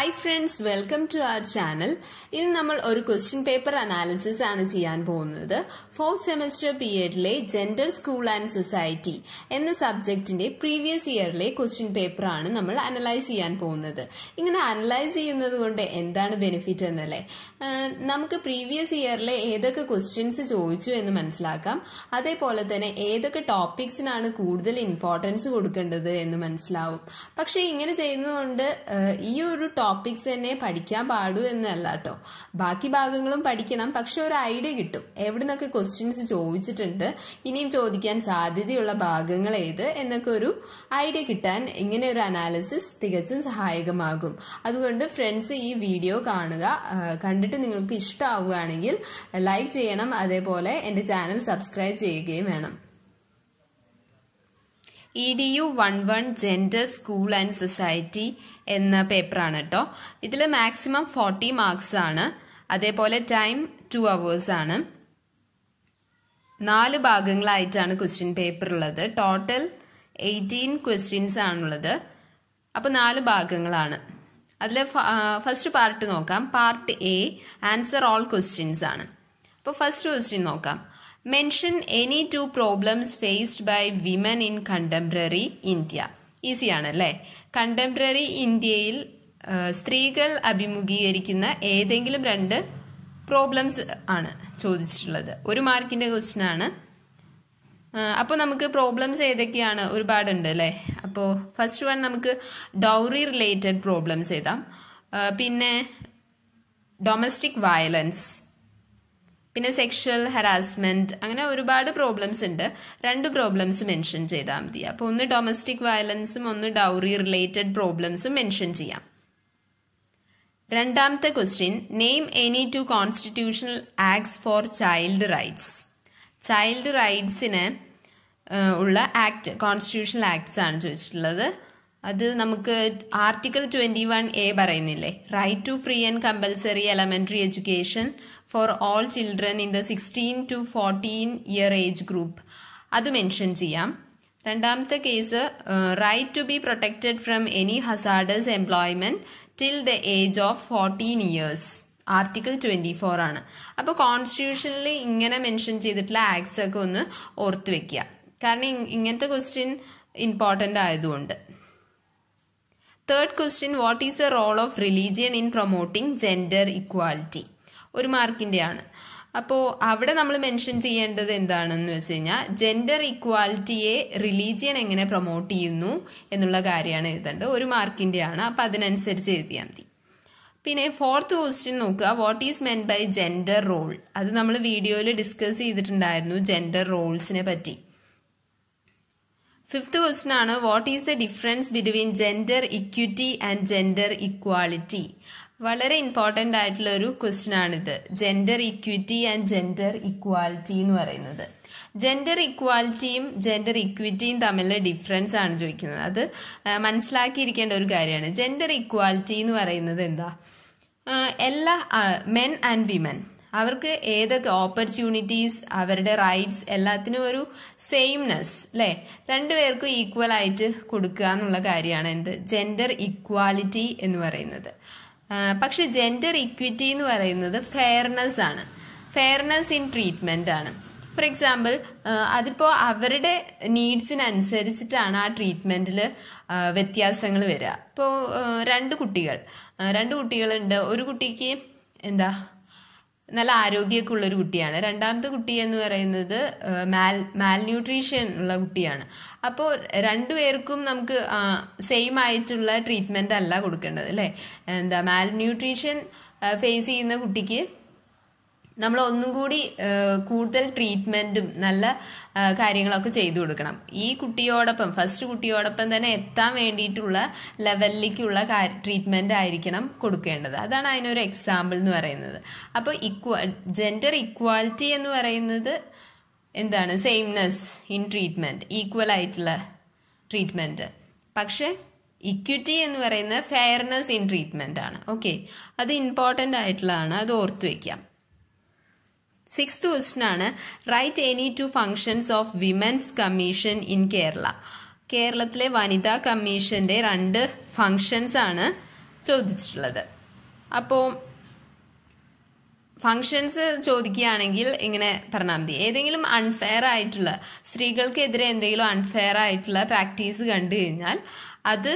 hi friends welcome to our channel ഇന്ന് നമ്മൾ ഒരു ക്വസ്റ്റ്യൻ പേപ്പർ അനാലിസിസ് ആണ് ചെയ്യാൻ പോകുന്നത് ഫോർത്ത് സെമസ്റ്റർ പീരീഡിലെ ജെൻഡർ സ്കൂൾ ആൻഡ് സൊസൈറ്റി എന്ന സബ്ജക്റ്റിന്റെ പ്രീവിയസ് ഇയറിലെ ക്വസ്റ്റ്യൻ പേപ്പർ ആണ് നമ്മൾ അനലൈസ് ചെയ്യാൻ പോകുന്നത് ഇങ്ങനെ അനലൈസ് ചെയ്യുന്നത് കൊണ്ട് എന്താണ് ബെനിഫിറ്റ് എന്നല്ലേ നമുക്ക് പ്രീവിയസ് ഇയറിലെ ഏതൊക്കെ ക്വസ്റ്റ്യൻസ് ചോദിച്ചു എന്ന് മനസ്സിലാക്കാം അതേപോലെ തന്നെ ഏതൊക്കെ ടോപ്പിക്സിനാണ് കൂടുതൽ ഇമ്പോർട്ടൻസ് കൊടുക്കേണ്ടത് എന്ന് മനസ്സിലാവും പക്ഷേ ഇങ്ങനെ ചെയ്യുന്നതുകൊണ്ട് ഈ ഒരു ടോപ്പിക്സ് തന്നെ പഠിക്കാൻ പാടൂ എന്നല്ല കേട്ടോ ബാക്കി ഭാഗങ്ങളും പഠിക്കണം പക്ഷെ ഒരു ഐഡിയ കിട്ടും എവിടെ നിന്നൊക്കെ ക്വസ്റ്റ്യൻസ് ചോദിച്ചിട്ടുണ്ട് ഇനിയും ചോദിക്കാൻ സാധ്യതയുള്ള ഭാഗങ്ങൾ ഏത് എന്നൊക്കെ ഒരു ഐഡിയ കിട്ടാൻ ഇങ്ങനെ ഒരു അനാലിസിസ് തികച്ചും സഹായകമാകും അതുകൊണ്ട് ഫ്രണ്ട്സ് ഈ വീഡിയോ കാണുക കണ്ടിട്ട് നിങ്ങൾക്ക് ഇഷ്ടമാവുകയാണെങ്കിൽ ലൈക്ക് ചെയ്യണം അതേപോലെ എൻ്റെ ചാനൽ സബ്സ്ക്രൈബ് ചെയ്യുകയും വേണം E D U one one gender school and society എന്ന പേപ്പറാണ് കേട്ടോ ഇതിൽ മാക്സിമം ഫോർട്ടി മാർക്സ് ആണ് അതേപോലെ ടൈം ടു അവേഴ്സ് ആണ് നാല് ഭാഗങ്ങളായിട്ടാണ് ക്വസ്റ്റ്യൻ പേപ്പർ ഉള്ളത് ടോട്ടൽ എയ്റ്റീൻ ക്വസ്റ്റ്യൻസ് ആണുള്ളത് അപ്പോൾ നാല് ഭാഗങ്ങളാണ് അതിൽ ഫസ്റ്റ് പാർട്ട് നോക്കാം part A answer all questions ആണ് അപ്പോൾ ഫസ്റ്റ് ക്വസ്റ്റ്യൻ നോക്കാം mention any two problems faced by women in contemporary India ഈസിയാണല്ലേ കണ്ടംപററി ഇന്ത്യയിൽ സ്ത്രീകൾ അഭിമുഖീകരിക്കുന്ന ഏതെങ്കിലും രണ്ട് പ്രോബ്ലംസ് ആണ് ചോദിച്ചിട്ടുള്ളത് ഒരു മാർക്കിൻ്റെ ക്വസ്റ്റ്യൻ ആണ് അപ്പോൾ നമുക്ക് പ്രോബ്ലംസ് ഏതൊക്കെയാണ് ഒരുപാടുണ്ട് അല്ലേ അപ്പോൾ ഫസ്റ്റ് വൺ നമുക്ക് ഡൗറി റിലേറ്റഡ് പ്രോബ്ലംസ് എഴുതാം പിന്നെ ഡൊമസ്റ്റിക് വയലൻസ് പിന്നെ സെക്ഷൽ ഹരാസ്മെൻറ്റ് അങ്ങനെ ഒരുപാട് പ്രോബ്ലംസ് ഉണ്ട് രണ്ട് പ്രോബ്ലംസ് മെൻഷൻ ചെയ്താൽ മതി അപ്പോൾ ഒന്ന് ഡൊമസ്റ്റിക് വയലൻസും ഒന്ന് ഡൗറി റിലേറ്റഡ് പ്രോബ്ലംസും മെൻഷൻ ചെയ്യാം രണ്ടാമത്തെ question name any two constitutional acts for child rights child റൈറ്റ്സിന് ഉള്ള ആക്ട് കോൺസ്റ്റിറ്റ്യൂഷണൽ ആക്ട്സ് ആണ് ചോദിച്ചിട്ടുള്ളത് അത് നമുക്ക് ആർട്ടിക്കിൾ ട്വൻറ്റി വൺ എ പറയുന്നില്ലേ right to free and compulsory elementary education for all children in the sixteen to fourteen year age group അത് mention ചെയ്യാം രണ്ടാമത്തെ case right to be protected from any hazardous employment till the age of fourteen years article twenty four ആണ് അപ്പോൾ കോൺസ്റ്റിറ്റ്യൂഷനിൽ ഇങ്ങനെ mention ചെയ്തിട്ടുള്ള acts ഒക്കെ ഒന്ന് ഓർത്ത് വെക്കുക കാരണം ഇങ്ങനത്തെ ക്വസ്റ്റ്യൻ ഇമ്പോർട്ടൻ്റ് ആയതുകൊണ്ട് third question what is a role of religion in promoting gender equality ഒരു മാർക്കിൻ്റെയാണ് അപ്പോൾ അവിടെ നമ്മൾ മെൻഷൻ ചെയ്യേണ്ടത് എന്താണെന്ന് വെച്ച് കഴിഞ്ഞാൽ ജെൻഡർ ഇക്വാലിറ്റിയെ റിലീജിയൻ എങ്ങനെ പ്രൊമോട്ട് ചെയ്യുന്നു എന്നുള്ള കാര്യമാണ് എഴുതേണ്ടത് ഒരു മാർക്കിൻ്റെയാണ് അപ്പോൾ അതിനനുസരിച്ച് എഴുതിയാൽ മതി പിന്നെ ഫോർത്ത് ക്വസ്റ്റ്യൻ നോക്കുക what is meant by gender role അത് നമ്മൾ വീഡിയോയിൽ ഡിസ്കസ് ചെയ്തിട്ടുണ്ടായിരുന്നു ജെൻഡർ റോൾസിനെ പറ്റി ഫിഫ്ത്ത് ക്വസ്റ്റൻ ആണ് what is the difference between gender equity and gender equality വളരെ ഇമ്പോർട്ടൻ്റ് ആയിട്ടുള്ള ഒരു ക്വസ്റ്റൻ ആണിത് gender equity and gender equality എന്ന് പറയുന്നത് ജെൻഡർ ഇക്വാലിറ്റിയും ജെൻഡർ ഇക്വിറ്റിയും തമ്മിലുള്ള ഡിഫറൻസ് ആണ് ചോദിക്കുന്നത് അത് മനസ്സിലാക്കിയിരിക്കേണ്ട ഒരു കാര്യമാണ് ജെൻഡർ ഇക്വാലിറ്റി എന്ന് പറയുന്നത് എന്താ എല്ലാ മെൻ ആൻഡ് വിമൻ അവർക്ക് ഏതൊക്കെ ഓപ്പർച്യൂണിറ്റീസ് അവരുടെ റൈറ്റ്സ് എല്ലാത്തിനും ഒരു സെയിംനെസ് അല്ലേ രണ്ടുപേർക്കും ഈക്വൽ ആയിട്ട് കൊടുക്കുക എന്നുള്ള കാര്യമാണ് എന്ത് ജെൻഡർ ഇക്വാലിറ്റി എന്ന് പറയുന്നത് പക്ഷെ ജെൻഡർ ഇക്വിറ്റി എന്ന് പറയുന്നത് ഫെയർനെസ് ആണ് ഫെയർനെസ് ഇൻ ട്രീറ്റ്മെൻ്റ് ആണ് ഫോർ എക്സാമ്പിൾ അതിപ്പോൾ അവരുടെ നീഡ്സിനനുസരിച്ചിട്ടാണ് ആ ട്രീറ്റ്മെൻറ്റിൽ വ്യത്യാസങ്ങൾ വരിക ഇപ്പോൾ രണ്ട് കുട്ടികൾ രണ്ട് കുട്ടികളുണ്ട് ഒരു കുട്ടിക്ക് എന്താ നല്ല ആരോഗ്യമൊക്കെ ഉള്ളൊരു കുട്ടിയാണ് രണ്ടാമത്തെ കുട്ടി എന്ന് പറയുന്നത് മാൽ മാൽന്യൂട്രീഷൻ ഉള്ള കുട്ടിയാണ് അപ്പോൾ രണ്ടുപേർക്കും നമുക്ക് സെയിം ആയിട്ടുള്ള ട്രീറ്റ്മെൻ്റ് അല്ല കൊടുക്കേണ്ടത് അല്ലേ എന്താ മാൽന്യൂട്രീഷൻ ഫേസ് ചെയ്യുന്ന കുട്ടിക്ക് നമ്മൾ ഒന്നും കൂടി കൂടുതൽ ട്രീറ്റ്മെൻറ്റും നല്ല കാര്യങ്ങളൊക്കെ ചെയ്തു കൊടുക്കണം ഈ കുട്ടിയോടൊപ്പം ഫസ്റ്റ് കുട്ടിയോടൊപ്പം തന്നെ എത്താൻ വേണ്ടിയിട്ടുള്ള ലെവലിലേക്കുള്ള ട്രീറ്റ്മെൻ്റ് ആയിരിക്കണം കൊടുക്കേണ്ടത് അതാണ് അതിനൊരു എക്സാമ്പിൾ എന്ന് പറയുന്നത് അപ്പോൾ ഇക്വ ജെൻഡർ ഇക്വാലിറ്റി എന്ന് പറയുന്നത് എന്താണ് സെയിംനെസ് ഇൻ ട്രീറ്റ്മെൻറ്റ് ഈക്വൽ ആയിട്ടുള്ള ട്രീറ്റ്മെൻറ്റ് പക്ഷേ ഇക്വിറ്റി എന്ന് പറയുന്നത് ഫെയർനെസ് ഇൻ ട്രീറ്റ്മെൻ്റ് ആണ് ഓക്കെ അത് ഇമ്പോർട്ടൻ്റ് ആയിട്ടുള്ളതാണ് അത് ഓർത്ത് വയ്ക്കാം സിക്സ്ത് ആണ് write any two functions of women's commission in Kerala കേരളത്തിലെ വനിതാ കമ്മീഷന്റെ രണ്ട് ഫങ്ഷൻസ് ആണ് ചോദിച്ചിട്ടുള്ളത് അപ്പോൾ ഫങ്ഷൻസ് ചോദിക്കുകയാണെങ്കിൽ ഇങ്ങനെ പറഞ്ഞാൽ മതി ഏതെങ്കിലും അൺഫെയർ ആയിട്ടുള്ള സ്ത്രീകൾക്കെതിരെ എന്തെങ്കിലും അൺഫെയർ ആയിട്ടുള്ള പ്രാക്ടീസ് കണ്ടു കഴിഞ്ഞാൽ അത്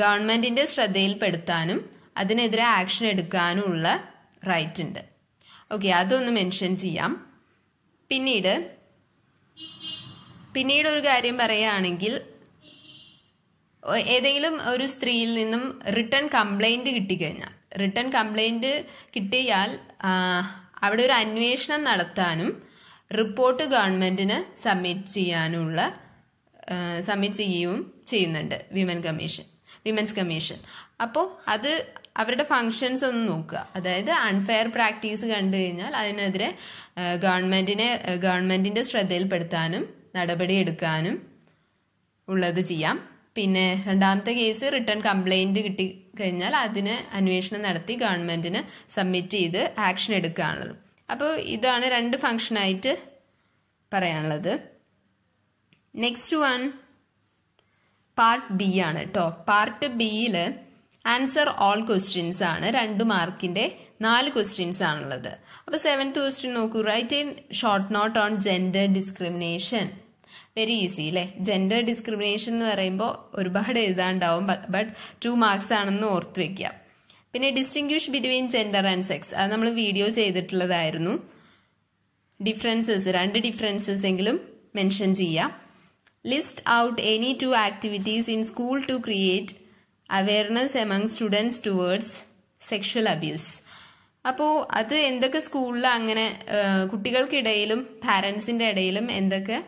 ഗവൺമെന്റിന്റെ ശ്രദ്ധയിൽപ്പെടുത്താനും അതിനെതിരെ ആക്ഷൻ എടുക്കാനുമുള്ള റൈറ്റ് ഉണ്ട് ഓക്കെ അതൊന്ന് മെൻഷൻ ചെയ്യാം പിന്നീട് പിന്നീട് ഒരു കാര്യം പറയുകയാണെങ്കിൽ ഏതെങ്കിലും ഒരു സ്ത്രീയിൽ നിന്നും റിട്ടേൺ കംപ്ലൈൻറ്റ് കിട്ടിക്കഴിഞ്ഞാൽ റിട്ടേൺ കംപ്ലൈൻറ്റ് കിട്ടിയാൽ അവിടെ ഒരു അന്വേഷണം നടത്താനും റിപ്പോർട്ട് ഗവൺമെൻറ്റിന് സബ്മിറ്റ് ചെയ്യാനുള്ള സബ്മിറ്റ് ചെയ്യുകയും ചെയ്യുന്നുണ്ട് വിമൻ കമ്മീഷൻ വിമൻസ് കമ്മീഷൻ അപ്പോൾ അത് അവരുടെ ഫങ്ഷൻസ് ഒന്ന് നോക്കുക അതായത് അൺഫെയർ പ്രാക്ടീസ് കണ്ടു കഴിഞ്ഞാൽ അതിനെതിരെ ഗവൺമെൻറ്റിനെ ഗവൺമെൻറ്റിൻ്റെ ശ്രദ്ധയിൽപ്പെടുത്താനും നടപടിയെടുക്കാനും ഉള്ളത് ചെയ്യാം പിന്നെ രണ്ടാമത്തെ കേസ് റിട്ടേൺ കംപ്ലൈന്റ് കിട്ടി കഴിഞ്ഞാൽ അതിന് അന്വേഷണം നടത്തി ഗവൺമെൻറ്റിന് സബ്മിറ്റ് ചെയ്ത് ആക്ഷൻ എടുക്കാനുള്ളത് അപ്പോൾ ഇതാണ് രണ്ട് ഫങ്ഷനായിട്ട് പറയാനുള്ളത് നെക്സ്റ്റ് വൺ പാർട്ട് ബി ആണ് കേട്ടോ പാർട്ട് ബിയിൽ ആൻസർ ഓൾ ക്വസ്റ്റ്യൻസ് ആണ് രണ്ട് മാർക്കിൻ്റെ നാല് ക്വസ്റ്റ്യൻസ് ആണുള്ളത് അപ്പോൾ സെവൻത്ത് ക്വസ്റ്റ്യൻ നോക്കൂ write in short note on gender discrimination very easy അല്ലേ ജെൻഡർ ഡിസ്ക്രിമിനേഷൻ എന്ന് പറയുമ്പോൾ ഒരുപാട് എഴുതാണ്ടാവും ബട്ട് ടു മാർക്സ് ആണെന്ന് ഓർത്ത് വെക്കാം പിന്നെ distinguish between gender and sex അത് നമ്മൾ വീഡിയോ ചെയ്തിട്ടുള്ളതായിരുന്നു ഡിഫറൻസസ് രണ്ട് ഡിഫറൻസസ് എങ്കിലും മെൻഷൻ ചെയ്യാം list out any two activities in school to create awareness among students towards sexual abuse അപ്പോൾ അത് എന്തൊക്കെ സ്കൂളിൽ അങ്ങനെ കുട്ടികൾക്കിടയിലും പാരൻസിൻ്റെ ഇടയിലും എന്തൊക്കെ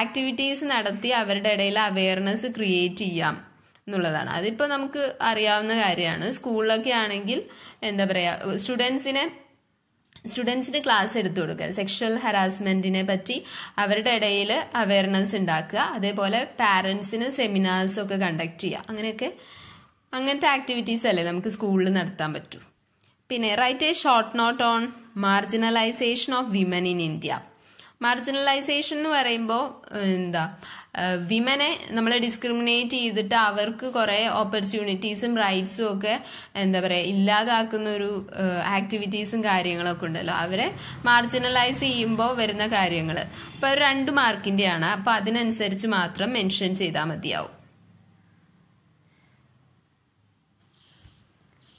ആക്ടിവിറ്റീസ് നടത്തി അവരുടെ ഇടയിൽ അവയർനെസ് ക്രിയേറ്റ് ചെയ്യാം എന്നുള്ളതാണ് അതിപ്പോൾ നമുക്ക് അറിയാവുന്ന കാര്യമാണ് സ്കൂളിലൊക്കെ ആണെങ്കിൽ എന്താ പറയുക സ്റ്റുഡൻസിനെ സ്റ്റുഡൻസിന് ക്ലാസ് എടുത്തു കൊടുക്കുക സെക്ഷൽ ഹറാസ്മെന്റിനെ പറ്റി അവരുടെ ഇടയിൽ അവയർനെസ് ഉണ്ടാക്കുക അതേപോലെ പാരൻസിന് സെമിനാർസ് ഒക്കെ കണ്ടക്ട് ചെയ്യുക അങ്ങനെയൊക്കെ അങ്ങനത്തെ ആക്ടിവിറ്റീസ് അല്ലേ നമുക്ക് സ്കൂളിൽ നടത്താൻ പറ്റൂ പിന്നെ write a short note on marginalisation of women in India marginalisation എന്ന് പറയുമ്പോൾ എന്താ വിമനെ നമ്മൾ ഡിസ്ക്രിമിനേറ്റ് ചെയ്തിട്ട് അവർക്ക് കുറേ ഓപ്പർച്യൂണിറ്റീസും റൈറ്റ്സും ഒക്കെ എന്താ പറയുക ഇല്ലാതാക്കുന്ന ഒരു ആക്ടിവിറ്റീസും കാര്യങ്ങളൊക്കെ ഉണ്ടല്ലോ അവരെ മാർജിനലൈസ് ചെയ്യുമ്പോൾ വരുന്ന കാര്യങ്ങൾ അപ്പോൾ രണ്ട് മാർക്കിൻ്റെയാണ് അപ്പോൾ അതിനനുസരിച്ച് മാത്രം മെൻഷൻ ചെയ്താൽ മതിയാവും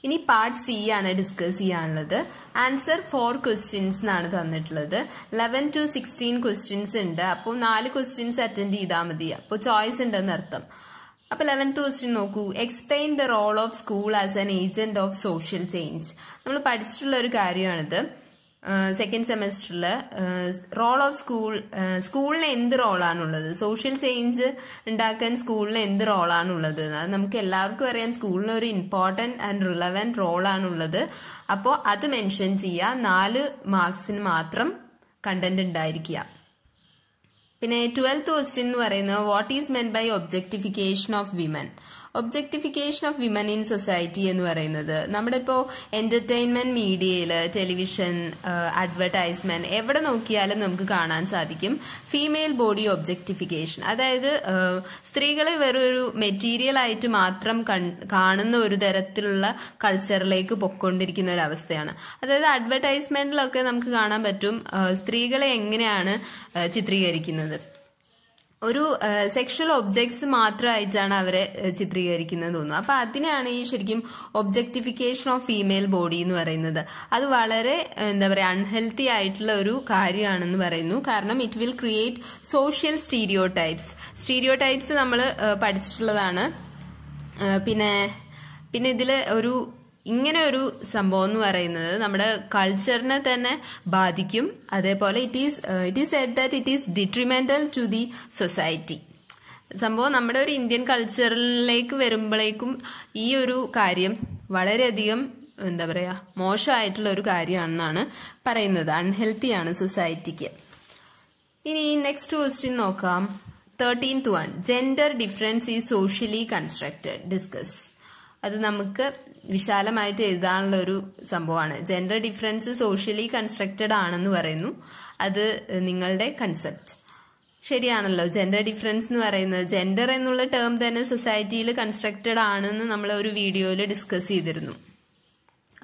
ഇനി പാർട്ട് സി ആണ് ഡിസ്കസ് ചെയ്യാനുള്ളത് ആൻസർ ഫോർ ക്വസ്റ്റ്യൻസ് എന്നാണ് തന്നിട്ടുള്ളത് ലെവൻ ടു സിക്സ്റ്റീൻ ക്വസ്റ്റ്യൻസ് ഉണ്ട് അപ്പോൾ നാല് ക്വസ്റ്റ്യൻസ് അറ്റൻഡ് ചെയ്താൽ മതി അപ്പോൾ ചോയ്സ് ഉണ്ടെന്ന് അർത്ഥം അപ്പോൾ ലെവൻത്ത് ക്വസ്റ്റ്യൻ നോക്കൂ explain the role of school as an agent of social change നമ്മൾ പഠിച്ചിട്ടുള്ള ഒരു കാര്യമാണിത് സെക്കൻഡ് സെമസ്റ്ററിൽ റോൾ ഓഫ് സ്കൂൾ സ്കൂളിന് എന്ത് റോളാണുള്ളത് സോഷ്യൽ ചേഞ്ച് ഉണ്ടാക്കാൻ സ്കൂളിന് എന്ത് റോളാണുള്ളത് അത് നമുക്ക് എല്ലാവർക്കും അറിയാം സ്കൂളിന് ഒരു ഇമ്പോർട്ടൻറ്റ് ആൻഡ് റിലവൻറ്റ് റോളാണുള്ളത് അപ്പോൾ അത് മെൻഷൻ ചെയ്യുക നാല് മാർക്സിന് മാത്രം കണ്ടന്റ് ഉണ്ടായിരിക്കുക പിന്നെ ട്വൽത്ത് ക്വസ്റ്റ്യൻ എന്ന് പറയുന്നത് what is meant by objectification of women objectification of women in society എന്ന് പറയുന്നത് നമ്മുടെ ഇപ്പോൾ എൻ്റർടൈൻമെൻറ്റ് മീഡിയയിൽ ടെലിവിഷൻ അഡ്വർടൈസ്മെൻറ്റ് എവിടെ നോക്കിയാലും നമുക്ക് കാണാൻ സാധിക്കും ഫീമെയിൽ ബോഡി ഒബ്ജക്ടിഫിക്കേഷൻ അതായത് സ്ത്രീകളെ വെറൊരു മെറ്റീരിയൽ ആയിട്ട് മാത്രം കാണുന്ന ഒരു തരത്തിലുള്ള കൾച്ചറിലേക്ക് പൊക്കൊണ്ടിരിക്കുന്ന ഒരു അവസ്ഥയാണ് അതായത് അഡ്വർടൈസ്മെൻറ്റിലൊക്കെ നമുക്ക് കാണാൻ പറ്റും സ്ത്രീകളെ എങ്ങനെയാണ് ചിത്രീകരിക്കുന്നത് ഒരു സെക്ഷൽ ഒബ്ജക്ട്സ് മാത്രമായിട്ടാണ് അവരെ ചിത്രീകരിക്കുന്നത് തോന്നുന്നു അപ്പൊ അതിനാണ് ഈ ശരിക്കും ഒബ്ജക്ടിഫിക്കേഷൻ ഓഫ് ഫീമെയിൽ ബോഡി എന്ന് പറയുന്നത് അത് വളരെ എന്താ പറയുക അൺഹെൽത്തി ആയിട്ടുള്ള ഒരു കാര്യമാണെന്ന് പറയുന്നു കാരണം it will create social stereotypes stereotypes നമ്മൾ പഠിച്ചിട്ടുള്ളതാണ് പിന്നെ പിന്നെ ഇതിൽ ഒരു ഇങ്ങനെ ഒരു സംഭവം എന്ന് പറയുന്നത് നമ്മുടെ കൾച്ചറിനെ തന്നെ ബാധിക്കും അതേപോലെ it is it is said that it is detrimental to the society സംഭവം നമ്മുടെ ഒരു ഇന്ത്യൻ കൾച്ചറിലേക്ക് വരുമ്പോഴേക്കും ഈ ഒരു കാര്യം വളരെയധികം എന്താ പറയുക മോശമായിട്ടുള്ള ഒരു കാര്യമാണെന്നാണ് പറയുന്നത് അൺഹെൽത്തിയാണ് സൊസൈറ്റിക്ക് ഇനി നെക്സ്റ്റ് ക്വസ്റ്റ്യൻ നോക്കാം thirteenth one gender difference is socially constructed discuss അത് നമുക്ക് വിശാലമായിട്ട് എഴുതാനുള്ള ഒരു സംഭവമാണ് ജെൻഡർ ഡിഫറൻസ് സോഷ്യലി കൺസ്ട്രക്റ്റഡ് ആണെന്ന് പറയുന്നു അത് നിങ്ങളുടെ കൺസെപ്റ്റ് ശരിയാണല്ലോ ജെൻഡർ ഡിഫറൻസ് എന്ന് പറയുന്നത് ജെൻഡർ എന്നുള്ള ടേം തന്നെ സൊസൈറ്റിയിൽ കൺസ്ട്രക്റ്റഡ് ആണെന്ന് നമ്മൾ ഒരു വീഡിയോയിൽ ഡിസ്കസ് ചെയ്തിരുന്നു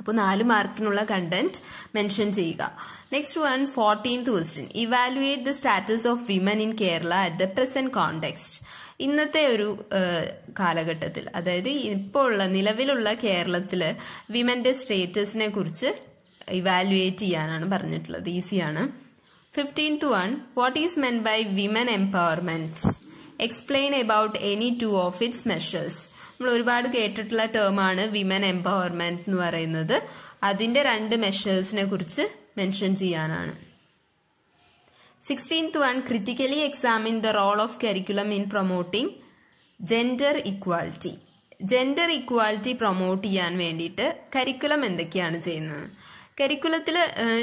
അപ്പോൾ നാല് മാർക്കിനുള്ള കണ്ടന്റ് മെൻഷൻ ചെയ്യുക next one fourteenth question evaluate the status of women in Kerala at the present context ഇന്നത്തെ ഒരു കാലഘട്ടത്തിൽ അതായത് ഇപ്പോൾ ഉള്ള നിലവിലുള്ള കേരളത്തിൽ വിമന്റെ സ്റ്റേറ്റസിനെ കുറിച്ച് ഇവാലുവേറ്റ് ചെയ്യാനാണ് പറഞ്ഞിട്ടുള്ളത് ഈസിയാണ് fifteenth one what is meant by women empowerment explain about any two of its measures നമ്മൾ ഒരുപാട് കേട്ടിട്ടുള്ള ടേമാണ് വിമൻ എംപവർമെന്റ് എന്ന് പറയുന്നത് അതിൻ്റെ രണ്ട് മെഷേഴ്സിനെ കുറിച്ച് മെൻഷൻ ചെയ്യാനാണ് sixteenth one critically examine the role of curriculum in promoting gender equality gender equality promote ചെയ്യാൻ വേണ്ടിയിട്ട് കരിക്കുലം എന്തൊക്കെയാണ് ചെയ്യുന്നത് കരിക്കുലത്തിൽ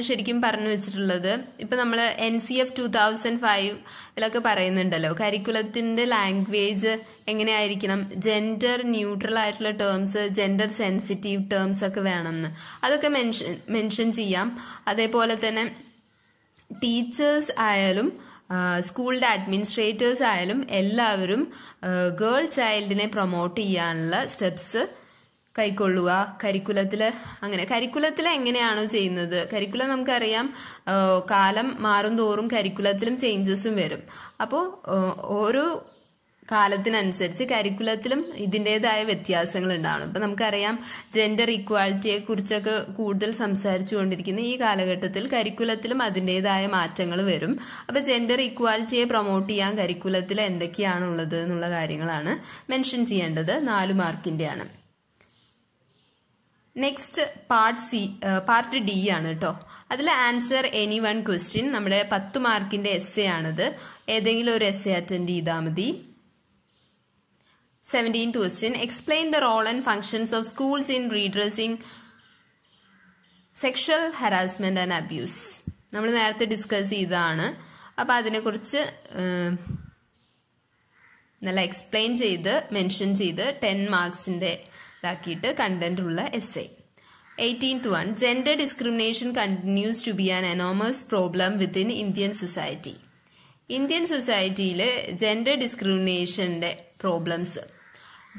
ശരിക്കും പറഞ്ഞു വെച്ചിട്ടുള്ളത് ഇപ്പം നമ്മൾ N C F two thousand five ഇതിലൊക്കെ പറയുന്നുണ്ടല്ലോ കരിക്കുലത്തിൻ്റെ ലാംഗ്വേജ് എങ്ങനെയായിരിക്കണം ജെൻഡർ ന്യൂട്രൽ ആയിട്ടുള്ള ടേംസ് ജെൻഡർ സെൻസിറ്റീവ് ടേംസ് ഒക്കെ വേണമെന്ന് അതൊക്കെ മെൻഷൻ മെൻഷൻ ചെയ്യാം അതേപോലെ തന്നെ ടീച്ചേഴ്സ് ആയാലും സ്കൂളിൻ്റെ അഡ്മിനിസ്ട്രേറ്റേഴ്സ് ആയാലും എല്ലാവരും ഗേൾ ചൈൽഡിനെ പ്രൊമോട്ട് ചെയ്യാനുള്ള സ്റ്റെപ്സ് കൈക്കൊള്ളുക കരിക്കുലത്തിൽ അങ്ങനെ കരിക്കുലത്തിൽ എങ്ങനെയാണോ ചെയ്യുന്നത് കരിക്കുലം നമുക്കറിയാം കാലം മാറും തോറും കരിക്കുലത്തിലും ചേഞ്ചസും വരും അപ്പോൾ ഓരോ കാലത്തിനനുസരിച്ച് കരിക്കുലത്തിലും ഇതിൻ്റെതായ വ്യത്യാസങ്ങൾ ഉണ്ടാവണം ഇപ്പം നമുക്കറിയാം ജെൻഡർ ഇക്വാലിറ്റിയെ കുറിച്ചൊക്കെ കൂടുതൽ സംസാരിച്ചു കൊണ്ടിരിക്കുന്ന ഈ കാലഘട്ടത്തിൽ കരിക്കുലത്തിലും അതിൻ്റെതായ മാറ്റങ്ങൾ വരും അപ്പോൾ ജെൻഡർ ഇക്വാലിറ്റിയെ പ്രൊമോട്ട് ചെയ്യാൻ കരിക്കുലത്തിൽ എന്തൊക്കെയാണുള്ളത് എന്നുള്ള കാര്യങ്ങളാണ് മെൻഷൻ ചെയ്യേണ്ടത് നാല് മാർക്കിൻ്റെയാണ് next part C part D ആണ് കേട്ടോ അതിൽ ആൻസർ എനി വൺ ക്വസ്റ്റ്യൻ നമ്മുടെ പത്ത് മാർക്കിൻ്റെ എ ആണത് ഏതെങ്കിലും ഒരു എസ് എ അറ്റൻഡ് ചെയ്താൽ മതി seventeenth question explain the role and functions of schools in redressing sexual harassment and abuse നമ്മൾ നേരത്തെ ഡിസ്കസ് ചെയ്തതാണ് അപ്പോൾ അതിനെക്കുറിച്ച് നല്ല എക്സ്പ്ലെയിൻ ചെയ്ത് മെൻഷൻ ചെയ്ത് ടെൻ മാർക്സിൻ്റെ ഇതാക്കിയിട്ട് കണ്ടന്റ് ഉള്ള S essay eighteenth one gender discrimination continues to be an enormous problem within Indian society Indian സൊസൈറ്റിയിൽ ജെൻഡർ ഡിസ്ക്രിമിനേഷൻ്റെ പ്രോബ്ലംസ്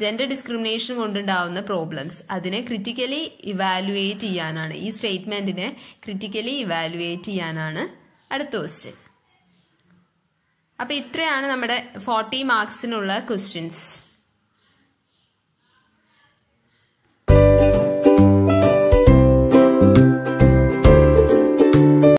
ജെൻഡർ ഡിസ്ക്രിമിനേഷൻ കൊണ്ടുണ്ടാവുന്ന പ്രോബ്ലംസ് അതിനെ ക്രിറ്റിക്കലി ഇവാലുവേറ്റ് ചെയ്യാനാണ് ഈ സ്റ്റേറ്റ്മെൻറ്റിനെ ക്രിറ്റിക്കലി ഇവാലുവേറ്റ് ചെയ്യാനാണ് അടുത്ത ക്വസ്റ്റ്യൻ അപ്പോൾ ഇത്രയാണ് നമ്മുടെ ഫോർട്ടി മാർക്സിനുള്ള ക്വസ്റ്റ്യൻസ്